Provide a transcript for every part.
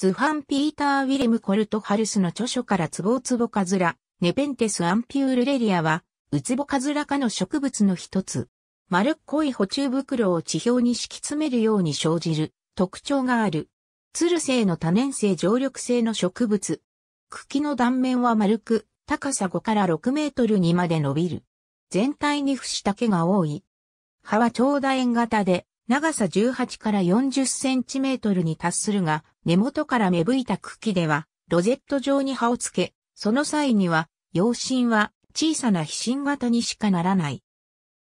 ズファン・ピーター・ウィレム・コルト・ハルスの著書からツボウツボカズラ、ネペンテス・アンピュール・レリアは、ウツボカズラ科の植物の一つ。丸っこい補充袋を地表に敷き詰めるように生じる特徴がある。ツル性の多年生常緑性の植物。茎の断面は丸く、高さ5から6メートルにまで伸びる。全体に節丈が多い。葉は長楕円型で、長さ18から40センチメートルに達するが、根元から芽吹いた茎では、ロゼット状に葉をつけ、その際には、葉芯は小さな皮芯型にしかならない。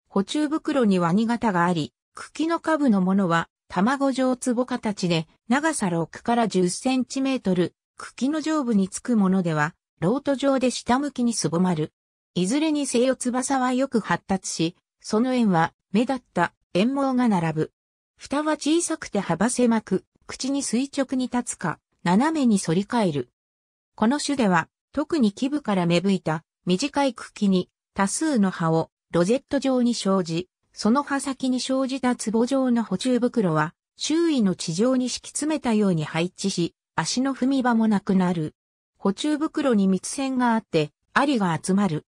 補充袋にワニ型があり、茎の下部のものは卵状壺形で長さ6から10センチメートル、茎の上部につくものでは、ロート状で下向きにすぼまる。いずれにせよ翼はよく発達し、その円は目立った円毛が並ぶ。蓋は小さくて幅狭く、口に垂直に立つか、斜めに反り返る。この種では、特に基部から芽吹いた短い茎に多数の葉をロゼット状に生じ、その葉先に生じた壺状の補充袋は、周囲の地上に敷き詰めたように配置し、足の踏み場もなくなる。補充袋に密線があって、アリが集まる。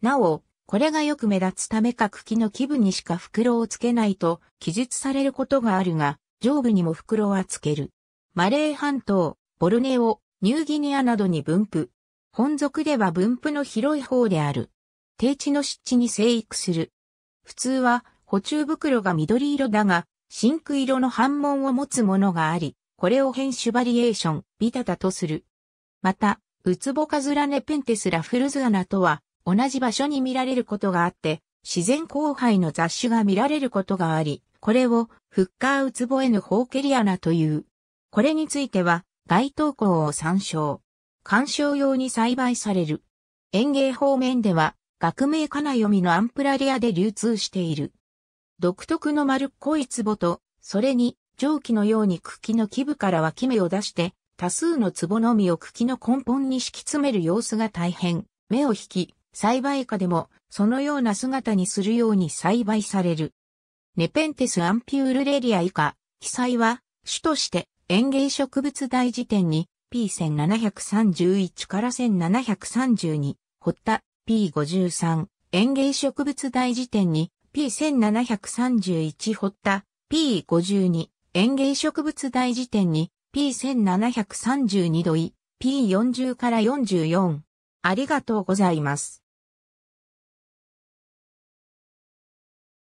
なお、これがよく目立つためか茎の基部にしか袋をつけないと記述されることがあるが、上部にも袋はつける。マレー半島、ボルネオ、ニューギニアなどに分布。本属では分布の広い方である。低地の湿地に生育する。普通は補充袋が緑色だが、真空色の反紋を持つものがあり、これを変種バリエーション、ビタタとする。また、ウツボカズラネペンテスラフルズアナとは、同じ場所に見られることがあって、自然交配の雑種が見られることがあり、これをフッカーウツボエヌホーケリアナという。これについては、該当校を参照。鑑賞用に栽培される。園芸方面では、学名かな読みのアンプラリアで流通している。独特の丸っこい壺と、それに蒸気のように茎の基部から脇芽を出して、多数の壺のみを茎の根本に敷き詰める様子が大変、目を引き、栽培下でもそのような姿にするように栽培される。ネペンテスアンピュールレリア以下、記載は主として園芸植物大辞典に P1731 から1732、堀田 P53 園芸植物大辞典に P1731 堀田 P52 園芸植物大辞典に P1732 度 P40 から44ありがとうございます。